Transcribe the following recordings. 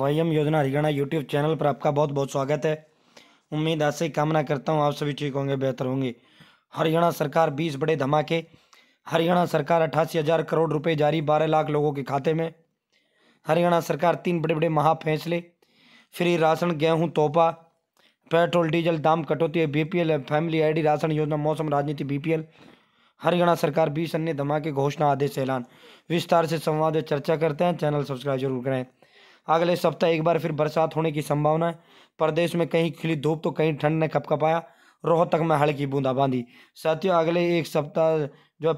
वयम योजना Haryana YouTube channel पर आपका बहुत बहुत स्वागत है उम्मीद आज से कामना करता हूँ आप सभी ठीक होंगे बेहतर होंगे हरियाणा सरकार बीस बड़े धमाके हरियाणा सरकार अट्ठासी हज़ार करोड़ रुपए जारी बारह लाख लोगों के खाते में हरियाणा सरकार तीन बड़े बड़े महाफैसले फ्री राशन गेहूँ तोहफा पेट्रोल डीजल दाम कटौती है बीपीएल फैमिली आई राशन योजना मौसम राजनीति बी हरियाणा सरकार बीस अन्य धमाके घोषणा आदेश ऐलान विस्तार से संवाद चर्चा करते हैं चैनल सब्सक्राइब जरूर करें अगले सप्ताह एक बार फिर बरसात होने की संभावना है प्रदेश में कहीं खिली धूप तो कहीं ठंड ने खपखपाया रोहतक में हल्की बूंदाबांदी साथियों अगले एक सप्ताह जो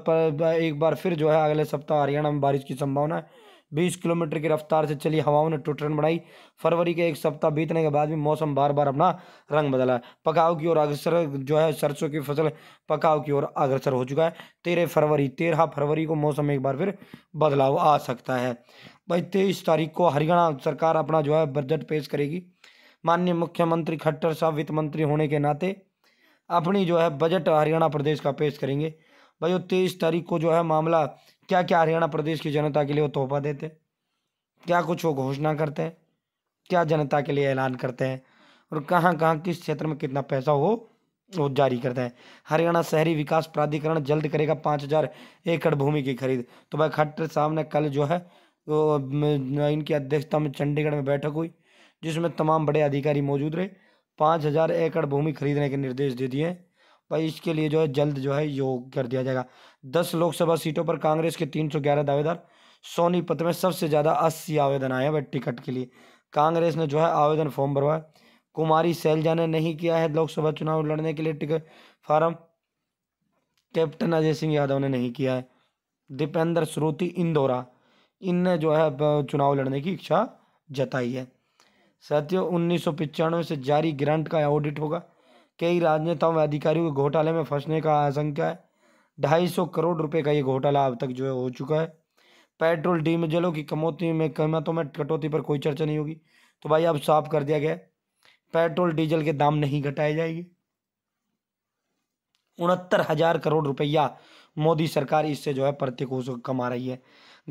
एक बार फिर जो है अगले सप्ताह हरियाणा में बारिश की संभावना है बीस किलोमीटर की रफ्तार से चली हवाओं ने टूटरन बनाई फरवरी के एक सप्ताह बीतने के बाद भी मौसम बार बार अपना रंग बदला पकाव की ओर अग्रसर जो है सरसों की फसल पकाव की ओर अग्रसर हो चुका है तेरह फरवरी तेरह फरवरी को मौसम एक बार फिर बदलाव आ सकता है भाई तेईस तारीख को हरियाणा सरकार अपना जो है बजट पेश करेगी माननीय मुख्यमंत्री खट्टर साहब वित्त मंत्री होने के नाते अपनी जो है बजट हरियाणा प्रदेश का पेश करेंगे भाई वो तेईस तारीख को जो है मामला क्या क्या हरियाणा प्रदेश की जनता के लिए वो तोहफा देते हैं क्या कुछ वो घोषणा करते हैं क्या जनता के लिए ऐलान करते हैं और कहाँ कहाँ किस क्षेत्र में कितना पैसा हो वो जारी करते हैं हरियाणा शहरी विकास प्राधिकरण जल्द करेगा पाँच हज़ार एकड़ भूमि की खरीद तो भाई खट्टर साहब ने कल जो है तो इनकी अध्यक्षता में चंडीगढ़ में बैठक हुई जिसमें तमाम बड़े अधिकारी मौजूद रहे पाँच हज़ार एकड़ भूमि खरीदने के निर्देश दे दिए भाई इसके लिए जो है जल्द जो है योग कर दिया जाएगा दस लोकसभा सीटों पर कांग्रेस के तीन सौ ग्यारह दावेदार सोनीपत में सबसे ज़्यादा अस्सी आवेदन आए हैं टिकट के लिए कांग्रेस ने जो है आवेदन फॉर्म भरवाया कुमारी सैलजा ने नहीं किया है लोकसभा चुनाव लड़ने के लिए ticket form captain Ajay Singh Yadav ने नहीं किया है दीपेंद्र श्रोती इंदौरा इन जो है चुनाव लड़ने की इच्छा जताई है साथियों उन्नीस से जारी ग्रांट का ऑडिट होगा कई राजनेताओं व अधिकारियों के घोटाले में फंसने का आशंका है ढाई सौ करोड़ रुपए का ये घोटाला अब तक जो है हो चुका है पेट्रोल डीजलों की कमौती में कीमतों में कटौती पर कोई चर्चा नहीं होगी तो भाई अब साफ कर दिया गया पेट्रोल डीजल के दाम नहीं घटाए जाएंगे उनहत्तर हजार करोड़ रुपया मोदी सरकार इससे जो है प्रतिकोष कमा रही है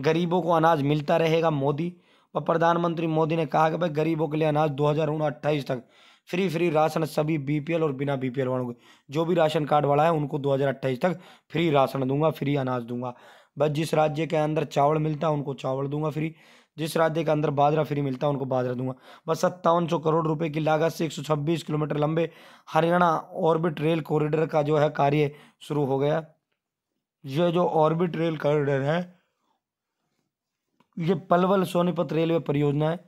गरीबों को अनाज मिलता रहेगा मोदी व प्रधानमंत्री मोदी ने कहा कि भाई गरीबों के लिए अनाज दो हज़ार अट्ठाईस तक फ्री फ्री राशन सभी बीपीएल और बिना बीपीएल वालों के जो भी राशन कार्ड वाला है उनको 2028 तक फ्री राशन दूंगा फ्री अनाज दूंगा बस जिस राज्य के अंदर चावल मिलता है उनको चावल दूंगा फ्री जिस राज्य के अंदर बाजरा फ्री मिलता है उनको बाजरा दूंगा बस सत्तावन सौ करोड़ रुपए की लागत से छब्बीस किलोमीटर लंबे हरियाणा ऑर्बिट रेल कॉरिडोर का जो है कार्य शुरू हो गया ये जो ऑर्बिट रेल कॉरिडोर है ये पलवल सोनीपत रेलवे परियोजना है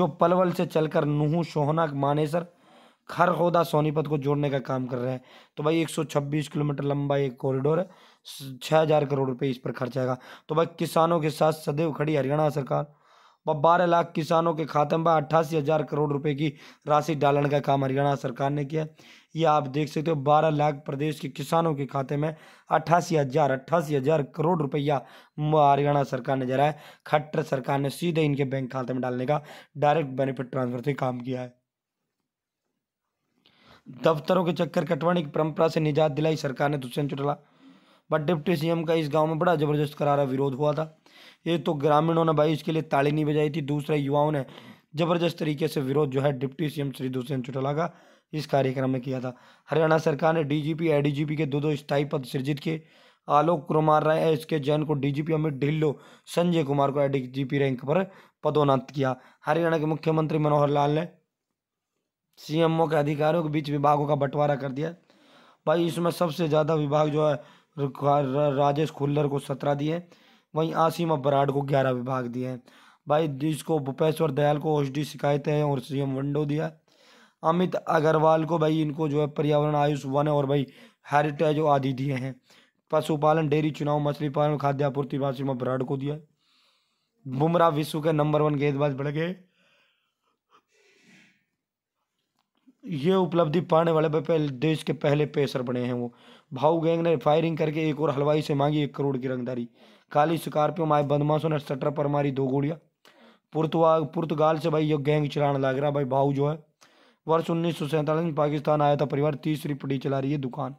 जो पलवल से चलकर नूह सोहना मानेसर खरखोदा सोनीपत को जोड़ने का काम कर रहे हैं तो भाई 126 किलोमीटर लंबा एक कॉरिडोर है छः हज़ार करोड़ रुपए इस पर खर्च आएगा तो भाई किसानों के साथ सदैव खड़ी हरियाणा सरकार व बारह लाख किसानों के खाते में अट्ठासी हज़ार करोड़ रुपए की राशि डालने का काम हरियाणा सरकार ने किया ये आप देख सकते हो बारह लाख प्रदेश के किसानों के खाते में अट्ठासी हज़ार अट्ठासी हज़ार करोड़ रुपया हरियाणा सरकार ने जरा है खट्टर सरकार ने सीधे इनके बैंक खाते में डालने का डायरेक्ट बेनिफिट ट्रांसफर से काम किया है दफ्तरों के चक्कर कटवाने की परंपरा से निजात दिलाई सरकार ने Dushyant Chautala but deputy CM का इस गांव में बड़ा ज़बरदस्त करारा विरोध हुआ था ये तो ग्रामीणों ने भाई इसके लिए ताली नहीं बजाई थी दूसरे युवाओं ने ज़बरदस्त तरीके से विरोध जो है डिप्टी सीएम श्री दुष्यंत चौटाला का इस कार्यक्रम में किया था हरियाणा सरकार ने डीजीपी एडीजीपी के दो दो स्थायी पद सृजित किए आलोक कुमार राय एस के जैन को डीजीपी अमित ढिल्लो संजय कुमार को एडीजीपी रैंक पर पदोन्नत किया हरियाणा के मुख्यमंत्री मनोहर लाल ने सीएमओ के अधिकारियों के बीच विभागों का बंटवारा कर दिया भाई इसमें सबसे ज़्यादा विभाग जो है राजेश खुल्लर को सत्रह दिए वहीं आसिम बराड को ग्यारह विभाग दिए हैं भाई जिसको भूपेश्वर दयाल को ओसडी शिकायतें हैं और सीएम वंडो दिया अमित अग्रवाल को भाई इनको जो है पर्यावरण आयुष वन और भाई हेरिटेज आदि दिए हैं पशुपालन डेयरी चुनाव मछली पालन खाद्य आपूर्ति आसिम बराड को दिया बुमराह विश्व के नंबर वन गेंदबाज बढ़ गए ये उपलब्धि पाने वाले देश के पहले पेसर बने हैं वो भाऊ गैंग ने फायरिंग करके एक और हलवाई से मांगी एक करोड़ की रंगदारी काली स्कॉर्पियो माए बदमाशों ने सटर पर मारी दो गोलियां पुर्तवा पुर्तगाल से भाई ये गैंग चलाने लग रहा भाई भाऊ जो है वर्ष उन्नीस में पाकिस्तान आया था परिवार तीसरी पड़ी चला रही है दुकान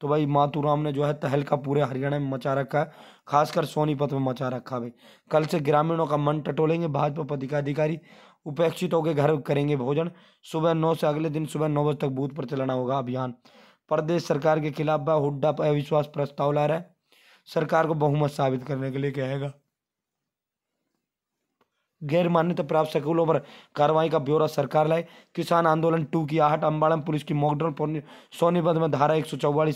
तो भाई मातूराम ने जो है तहलका पूरे हरियाणा में मचा रखा है खासकर सोनीपत में मचा रखा है भाई कल से ग्रामीणों का मन टटोलेंगे भाजपा पदाधिकारी उपेक्षितों के घर करेंगे भोजन सुबह नौ से अगले दिन सुबह नौ बजे तक बूथ पर चलाना होगा अभियान प्रदेश सरकार के खिलाफ वह हुड्डा पर अविश्वास प्रस्ताव ला रहा है सरकार को बहुमत साबित करने के लिए कहेगा गैर मान्यता प्राप्त स्कूलों पर कार्रवाई का ब्यौरा सरकार लाए किसान आंदोलन टू की आहट अम्बाड़म पुलिस की मॉकड्राउन सोनीपत में धारा एक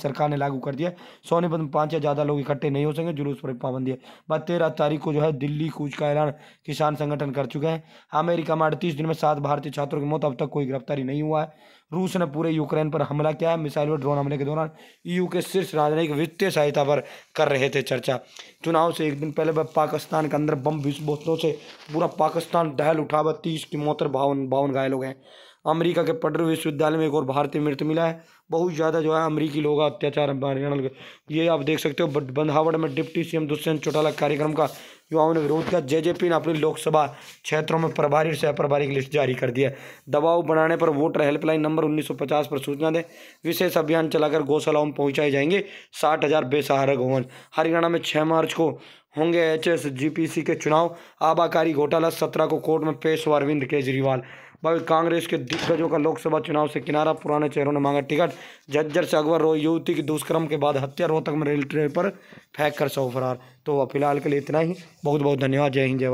सरकार ने लागू कर दिया सोनीपत में पांच या ज़्यादा लोग इकट्ठे नहीं हो सकेंगे जुलूस पर पाबंदी है बाद तेरह तारीख को जो है दिल्ली कूच का ऐलान किसान संगठन कर चुके हैं अमेरिका में अड़तीस दिन में सात भारतीय छात्रों की मौत अब तक कोई गिरफ्तारी नहीं हुआ है रूस ने पूरे यूक्रेन पर हमला किया है मिसाइल और ड्रोन हमले के दौरान ईयू के शीर्ष राजनयिक वित्तीय सहायता पर कर रहे थे चर्चा चुनाव से एक दिन पहले वह पाकिस्तान के अंदर बम विस्फोटों से पूरा पाकिस्तान दहल उठा हुआ तीस की मोतर बावन बावन घायल हो गए अमेरिका के पटर विश्वविद्यालय में एक और भारतीय मृत मिला है बहुत ज़्यादा जो है अमरीकी लोग अत्याचार हरियाणा ये आप देख सकते हो बंधावड़ में डिप्टी सीएम दुष्यंत चौटाला कार्यक्रम का युवाओं ने विरोध किया जेजेपी ने अपने लोकसभा क्षेत्रों में प्रभारी और सह प्रभारी की लिस्ट जारी कर दिया दबाव बनाने पर वोटर हेल्पलाइन नंबर उन्नीस पर सूचना दें विशेष अभियान चलाकर गौशालाओं में पहुँचाए जाएंगे साठ हज़ार बेसहारा गौवंश हरियाणा में छः मार्च को होंगे H S G P C के चुनाव आबाकारी घोटाला सत्रह को कोर्ट में पेश हुआ अरविंद केजरीवाल भाई कांग्रेस के दिग्गजों का लोकसभा चुनाव से किनारा पुराने चेहरों ने मांगा टिकट जज्जर से अकबर रो युवती की दुष्कर्म के बाद हत्या रोहतक में रेल ट्रेन पर फेंक कर सौ फरार तो फिलहाल के लिए इतना ही बहुत बहुत धन्यवाद जय हिंद जय